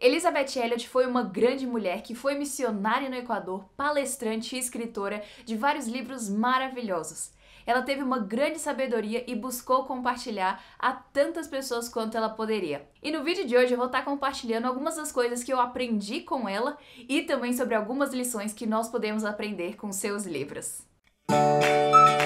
Elizabeth Elliot foi uma grande mulher que foi missionária no Equador, palestrante e escritora de vários livros maravilhosos. Ela teve uma grande sabedoria e buscou compartilhar a tantas pessoas quanto ela poderia. E no vídeo de hoje eu vou estar tá compartilhando algumas das coisas que eu aprendi com ela e também sobre algumas lições que nós podemos aprender com seus livros. Música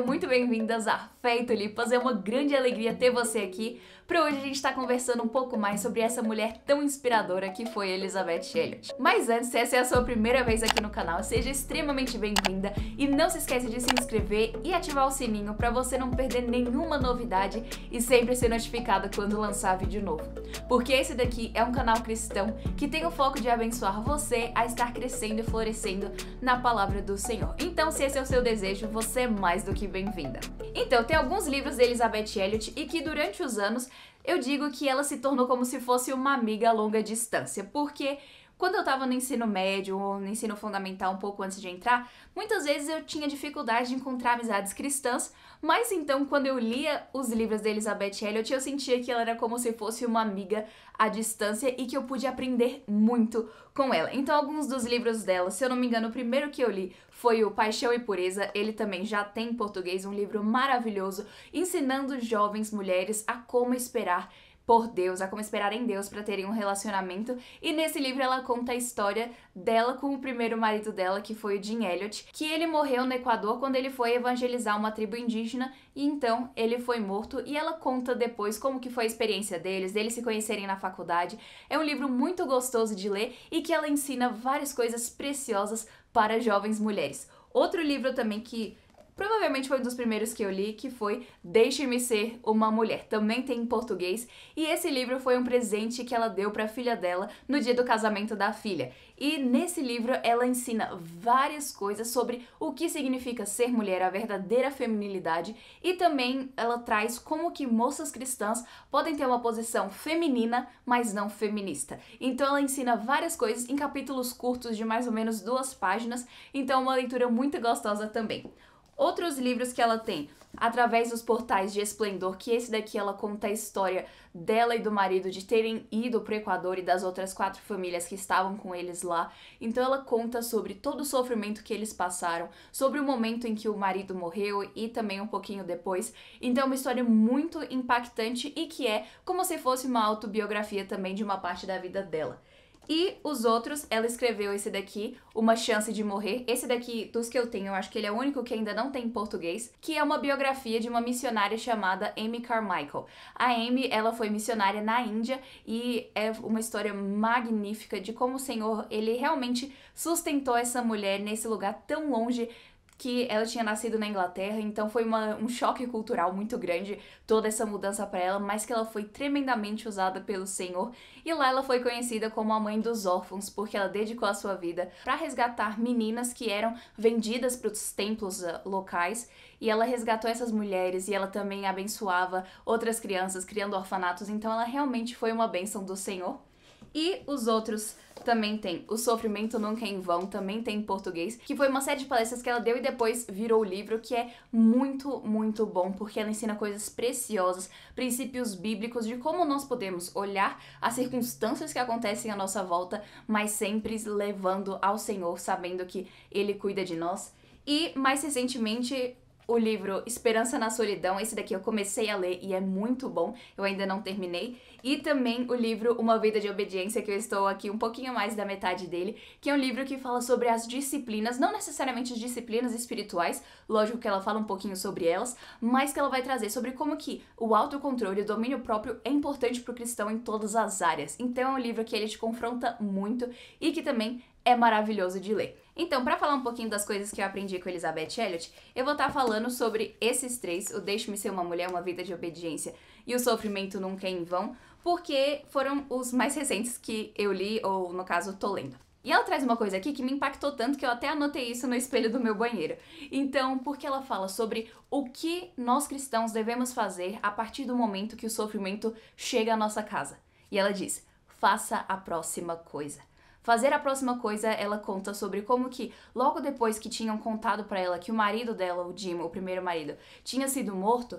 muito bem-vindas a Perfeito, Lipas! É uma grande alegria ter você aqui. Para hoje a gente está conversando um pouco mais sobre essa mulher tão inspiradora que foi Elizabeth Elliot. Mas antes, se essa é a sua primeira vez aqui no canal, seja extremamente bem-vinda e não se esqueça de se inscrever e ativar o sininho para você não perder nenhuma novidade e sempre ser notificada quando lançar vídeo novo. Porque esse daqui é um canal cristão que tem o foco de abençoar você a estar crescendo e florescendo na palavra do Senhor. Então, se esse é o seu desejo, você é mais do que bem-vinda. Então, tem alguns livros de Elizabeth Elliot e que durante os anos eu digo que ela se tornou como se fosse uma amiga a longa distância, porque quando eu estava no ensino médio ou no ensino fundamental um pouco antes de entrar, muitas vezes eu tinha dificuldade de encontrar amizades cristãs, mas então quando eu lia os livros de Elizabeth Elliot, eu sentia que ela era como se fosse uma amiga à distância e que eu pude aprender muito com ela. Então alguns dos livros dela, se eu não me engano, o primeiro que eu li foi o Paixão e Pureza. Ele também já tem em português um livro maravilhoso ensinando jovens mulheres a como esperar por Deus, a como esperar em Deus para terem um relacionamento. E nesse livro ela conta a história dela com o primeiro marido dela, que foi o Jim Elliot, que ele morreu no Equador quando ele foi evangelizar uma tribo indígena e então ele foi morto e ela conta depois como que foi a experiência deles, deles se conhecerem na faculdade. É um livro muito gostoso de ler e que ela ensina várias coisas preciosas para jovens mulheres. Outro livro também que Provavelmente foi um dos primeiros que eu li, que foi Deixe-me Ser Uma Mulher. Também tem em português. E esse livro foi um presente que ela deu para a filha dela no dia do casamento da filha. E nesse livro ela ensina várias coisas sobre o que significa ser mulher, a verdadeira feminilidade, e também ela traz como que moças cristãs podem ter uma posição feminina, mas não feminista. Então ela ensina várias coisas em capítulos curtos de mais ou menos duas páginas, então é uma leitura muito gostosa também. Outros livros que ela tem, através dos portais de esplendor, que esse daqui ela conta a história dela e do marido de terem ido pro Equador e das outras quatro famílias que estavam com eles lá. Então ela conta sobre todo o sofrimento que eles passaram, sobre o momento em que o marido morreu e também um pouquinho depois. Então é uma história muito impactante e que é como se fosse uma autobiografia também de uma parte da vida dela. E os outros, ela escreveu esse daqui, Uma Chance de Morrer. Esse daqui, dos que eu tenho, eu acho que ele é o único que ainda não tem em português, que é uma biografia de uma missionária chamada Amy Carmichael. A Amy, ela foi missionária na Índia e é uma história magnífica de como o Senhor, ele realmente sustentou essa mulher nesse lugar tão longe que ela tinha nascido na Inglaterra, então foi uma, um choque cultural muito grande toda essa mudança para ela, mas que ela foi tremendamente usada pelo Senhor. E lá ela foi conhecida como a mãe dos órfãos, porque ela dedicou a sua vida para resgatar meninas que eram vendidas para os templos eh, locais e ela resgatou essas mulheres e ela também abençoava outras crianças criando orfanatos, então ela realmente foi uma bênção do Senhor. E os outros também tem O Sofrimento Nunca é em Vão, também tem em português, que foi uma série de palestras que ela deu e depois virou o livro, que é muito, muito bom, porque ela ensina coisas preciosas, princípios bíblicos de como nós podemos olhar as circunstâncias que acontecem à nossa volta, mas sempre levando ao Senhor, sabendo que Ele cuida de nós. E mais recentemente, o livro Esperança na Solidão. Esse daqui eu comecei a ler e é muito bom, eu ainda não terminei. E também o livro Uma Vida de Obediência, que eu estou aqui um pouquinho mais da metade dele, que é um livro que fala sobre as disciplinas, não necessariamente as disciplinas espirituais, lógico que ela fala um pouquinho sobre elas, mas que ela vai trazer sobre como que o autocontrole e o domínio próprio é importante para o cristão em todas as áreas. Então é um livro que ele te confronta muito e que também é maravilhoso de ler. Então, para falar um pouquinho das coisas que eu aprendi com Elizabeth Elliot, eu vou estar tá falando sobre esses três, o Deixe-me Ser Uma Mulher, Uma Vida de Obediência e o Sofrimento Nunca é em Vão, porque foram os mais recentes que eu li, ou no caso, tô lendo. E ela traz uma coisa aqui que me impactou tanto que eu até anotei isso no espelho do meu banheiro. Então, porque ela fala sobre o que nós cristãos devemos fazer a partir do momento que o sofrimento chega à nossa casa. E ela diz: faça a próxima coisa. Fazer a próxima coisa, ela conta sobre como que logo depois que tinham contado para ela que o marido dela, o Jim, o primeiro marido, tinha sido morto,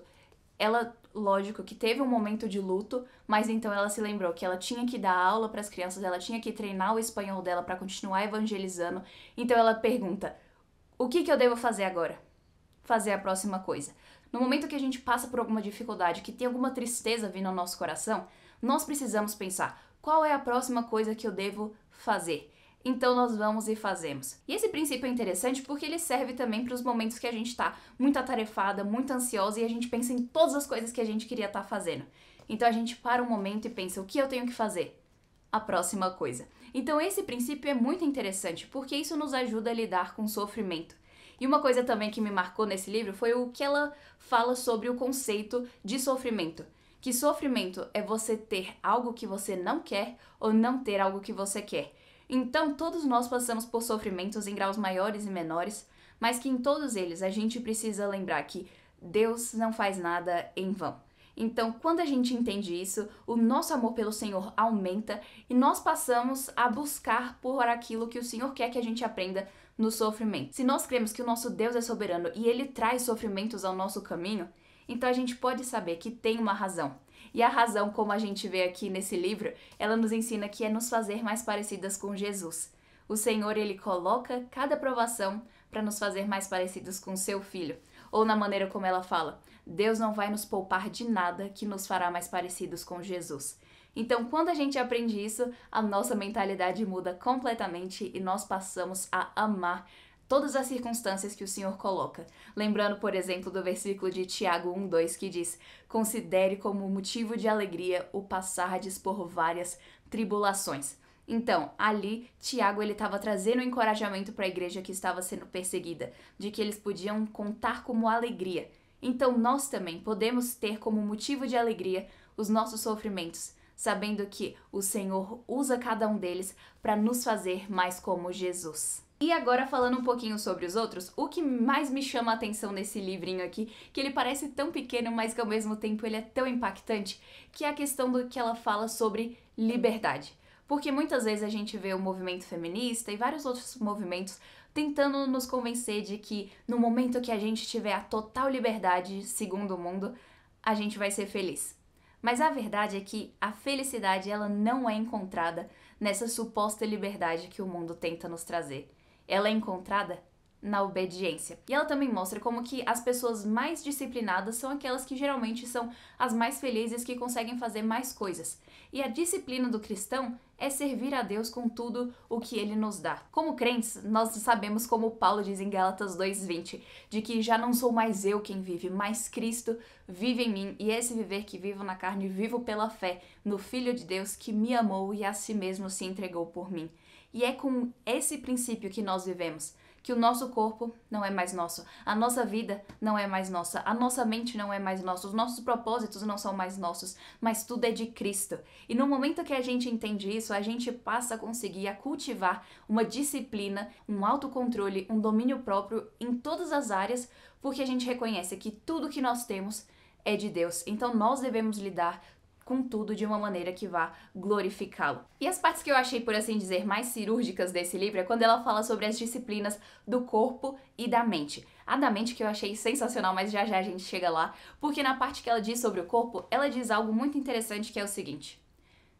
ela, lógico que teve um momento de luto, mas então ela se lembrou que ela tinha que dar aula para as crianças, ela tinha que treinar o espanhol dela para continuar evangelizando. Então ela pergunta: "O que que eu devo fazer agora?" Fazer a próxima coisa. No momento que a gente passa por alguma dificuldade, que tem alguma tristeza vindo ao nosso coração, nós precisamos pensar qual é a próxima coisa que eu devo fazer? Então nós vamos e fazemos. E esse princípio é interessante porque ele serve também para os momentos que a gente está muito atarefada, muito ansiosa e a gente pensa em todas as coisas que a gente queria estar tá fazendo. Então a gente para um momento e pensa: o que eu tenho que fazer? A próxima coisa. Então esse princípio é muito interessante porque isso nos ajuda a lidar com sofrimento. E uma coisa também que me marcou nesse livro foi o que ela fala sobre o conceito de sofrimento. Que sofrimento é você ter algo que você não quer ou não ter algo que você quer. Então, todos nós passamos por sofrimentos em graus maiores e menores, mas que em todos eles a gente precisa lembrar que Deus não faz nada em vão. Então, quando a gente entende isso, o nosso amor pelo Senhor aumenta e nós passamos a buscar por aquilo que o Senhor quer que a gente aprenda no sofrimento. Se nós cremos que o nosso Deus é soberano e ele traz sofrimentos ao nosso caminho, então a gente pode saber que tem uma razão. E a razão, como a gente vê aqui nesse livro, ela nos ensina que é nos fazer mais parecidas com Jesus. O Senhor, ele coloca cada provação para nos fazer mais parecidos com seu filho. Ou na maneira como ela fala, Deus não vai nos poupar de nada que nos fará mais parecidos com Jesus. Então, quando a gente aprende isso, a nossa mentalidade muda completamente e nós passamos a amar todas as circunstâncias que o Senhor coloca. Lembrando, por exemplo, do versículo de Tiago 1:2 que diz: "Considere como motivo de alegria o passardes por várias tribulações". Então, ali, Tiago ele estava trazendo um encorajamento para a igreja que estava sendo perseguida, de que eles podiam contar como alegria. Então, nós também podemos ter como motivo de alegria os nossos sofrimentos, sabendo que o Senhor usa cada um deles para nos fazer mais como Jesus. E agora falando um pouquinho sobre os outros, o que mais me chama a atenção nesse livrinho aqui, que ele parece tão pequeno, mas que ao mesmo tempo ele é tão impactante, que é a questão do que ela fala sobre liberdade. Porque muitas vezes a gente vê o movimento feminista e vários outros movimentos tentando nos convencer de que no momento que a gente tiver a total liberdade, segundo o mundo, a gente vai ser feliz. Mas a verdade é que a felicidade ela não é encontrada nessa suposta liberdade que o mundo tenta nos trazer ela é encontrada na obediência. E ela também mostra como que as pessoas mais disciplinadas são aquelas que geralmente são as mais felizes que conseguem fazer mais coisas. E a disciplina do cristão é servir a Deus com tudo o que ele nos dá. Como crentes, nós sabemos como Paulo diz em Gálatas 2:20, de que já não sou mais eu quem vive, mas Cristo vive em mim, e esse viver que vivo na carne vivo pela fé no filho de Deus que me amou e a si mesmo se entregou por mim. E é com esse princípio que nós vivemos que o nosso corpo não é mais nosso, a nossa vida não é mais nossa, a nossa mente não é mais nossa, os nossos propósitos não são mais nossos, mas tudo é de Cristo. E no momento que a gente entende isso, a gente passa a conseguir a cultivar uma disciplina, um autocontrole, um domínio próprio em todas as áreas, porque a gente reconhece que tudo que nós temos é de Deus. Então nós devemos lidar contudo de uma maneira que vá glorificá-lo. E as partes que eu achei, por assim dizer, mais cirúrgicas desse livro é quando ela fala sobre as disciplinas do corpo e da mente. A da mente que eu achei sensacional, mas já já a gente chega lá, porque na parte que ela diz sobre o corpo, ela diz algo muito interessante que é o seguinte: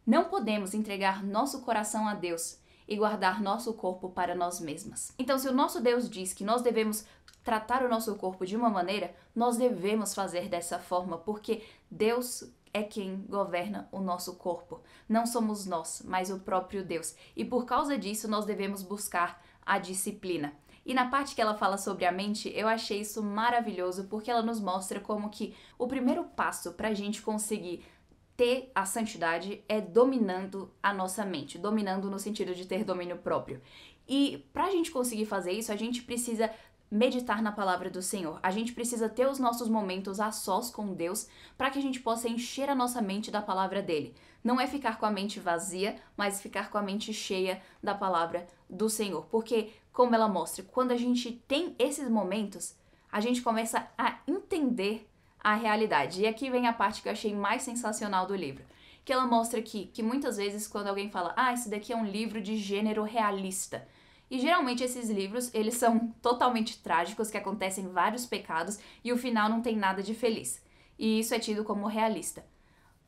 Não podemos entregar nosso coração a Deus e guardar nosso corpo para nós mesmas. Então, se o nosso Deus diz que nós devemos tratar o nosso corpo de uma maneira, nós devemos fazer dessa forma, porque Deus é quem governa o nosso corpo. Não somos nós, mas o próprio Deus. E por causa disso, nós devemos buscar a disciplina. E na parte que ela fala sobre a mente, eu achei isso maravilhoso porque ela nos mostra como que o primeiro passo para a gente conseguir ter a santidade é dominando a nossa mente, dominando no sentido de ter domínio próprio. E para a gente conseguir fazer isso, a gente precisa meditar na palavra do Senhor. A gente precisa ter os nossos momentos a sós com Deus para que a gente possa encher a nossa mente da palavra dele. Não é ficar com a mente vazia, mas ficar com a mente cheia da palavra do Senhor. Porque, como ela mostra, quando a gente tem esses momentos, a gente começa a entender a realidade. E aqui vem a parte que eu achei mais sensacional do livro. Que ela mostra aqui que muitas vezes quando alguém fala, ah, esse daqui é um livro de gênero realista, e geralmente esses livros, eles são totalmente trágicos, que acontecem vários pecados e o final não tem nada de feliz. E isso é tido como realista.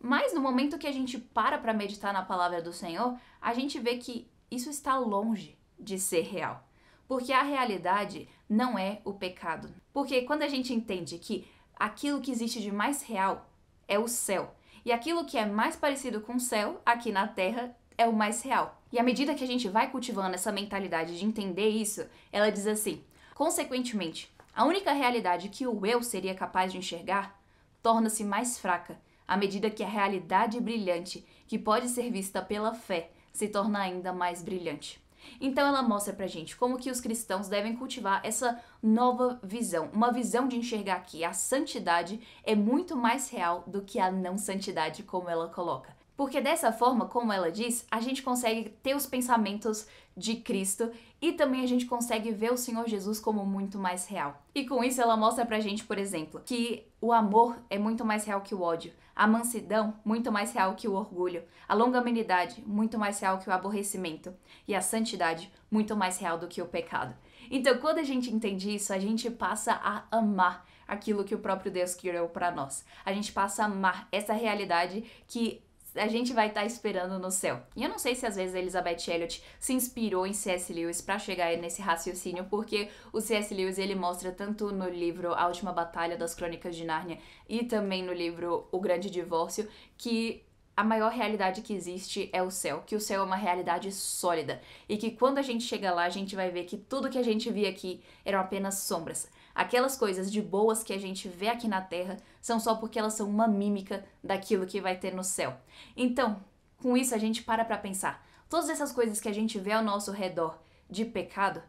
Mas no momento que a gente para para meditar na palavra do Senhor, a gente vê que isso está longe de ser real. Porque a realidade não é o pecado. Porque quando a gente entende que aquilo que existe de mais real é o céu, e aquilo que é mais parecido com o céu aqui na terra é o mais real. E à medida que a gente vai cultivando essa mentalidade de entender isso, ela diz assim: consequentemente, a única realidade que o eu seria capaz de enxergar torna-se mais fraca à medida que a realidade brilhante, que pode ser vista pela fé, se torna ainda mais brilhante. Então ela mostra pra gente como que os cristãos devem cultivar essa nova visão, uma visão de enxergar que a santidade é muito mais real do que a não santidade como ela coloca. Porque dessa forma, como ela diz, a gente consegue ter os pensamentos de Cristo e também a gente consegue ver o Senhor Jesus como muito mais real. E com isso ela mostra pra gente, por exemplo, que o amor é muito mais real que o ódio, a mansidão muito mais real que o orgulho, a longanimidade muito mais real que o aborrecimento e a santidade muito mais real do que o pecado. Então, quando a gente entende isso, a gente passa a amar aquilo que o próprio Deus criou para nós. A gente passa a amar essa realidade que a gente vai estar tá esperando no céu. E eu não sei se às vezes a Elizabeth Elliot se inspirou em C.S. Lewis para chegar nesse raciocínio, porque o C.S. Lewis ele mostra tanto no livro A Última Batalha das Crônicas de Nárnia e também no livro O Grande Divórcio que a maior realidade que existe é o céu, que o céu é uma realidade sólida e que quando a gente chega lá, a gente vai ver que tudo que a gente via aqui eram apenas sombras. Aquelas coisas de boas que a gente vê aqui na Terra são só porque elas são uma mímica daquilo que vai ter no céu. Então, com isso a gente para para pensar. Todas essas coisas que a gente vê ao nosso redor de pecado,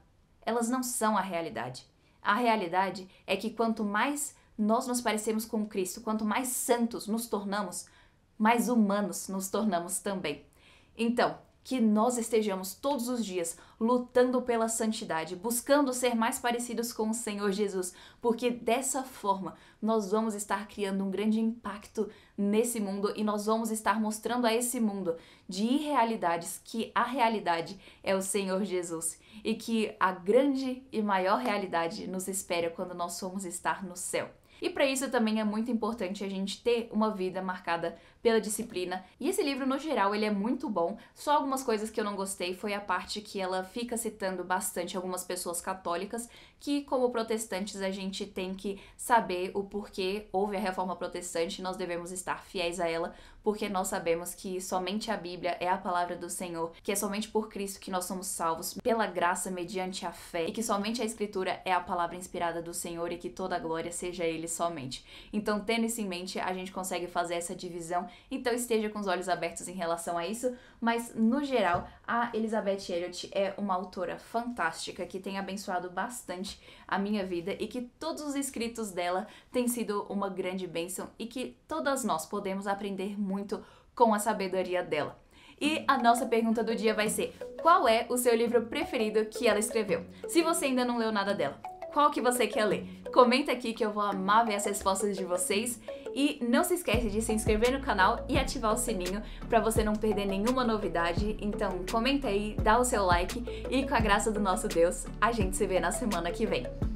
elas não são a realidade. A realidade é que quanto mais nós nos parecemos com Cristo, quanto mais santos nos tornamos, mais humanos nos tornamos também. Então, que nós estejamos todos os dias lutando pela santidade, buscando ser mais parecidos com o Senhor Jesus, porque dessa forma nós vamos estar criando um grande impacto nesse mundo e nós vamos estar mostrando a esse mundo de irrealidades que a realidade é o Senhor Jesus e que a grande e maior realidade nos espera quando nós formos estar no céu. E para isso também é muito importante a gente ter uma vida marcada pela disciplina. E esse livro no geral, ele é muito bom. Só algumas coisas que eu não gostei foi a parte que ela fica citando bastante algumas pessoas católicas que como protestantes a gente tem que saber o porquê houve a reforma protestante, e nós devemos estar fiéis a ela, porque nós sabemos que somente a Bíblia é a palavra do Senhor, que é somente por Cristo que nós somos salvos, pela graça mediante a fé, e que somente a Escritura é a palavra inspirada do Senhor e que toda a glória seja a Ele somente. Então, tendo isso em mente, a gente consegue fazer essa divisão, então esteja com os olhos abertos em relação a isso, mas no geral, a Elizabeth Elliot é uma autora fantástica que tem abençoado bastante a minha vida e que todos os escritos dela têm sido uma grande bênção e que todas nós podemos aprender muito com a sabedoria dela. E a nossa pergunta do dia vai ser: qual é o seu livro preferido que ela escreveu? Se você ainda não leu nada dela, qual que você quer ler? Comenta aqui que eu vou amar ver as respostas de vocês e não se esquece de se inscrever no canal e ativar o sininho para você não perder nenhuma novidade. Então comenta aí, dá o seu like e com a graça do nosso Deus, a gente se vê na semana que vem.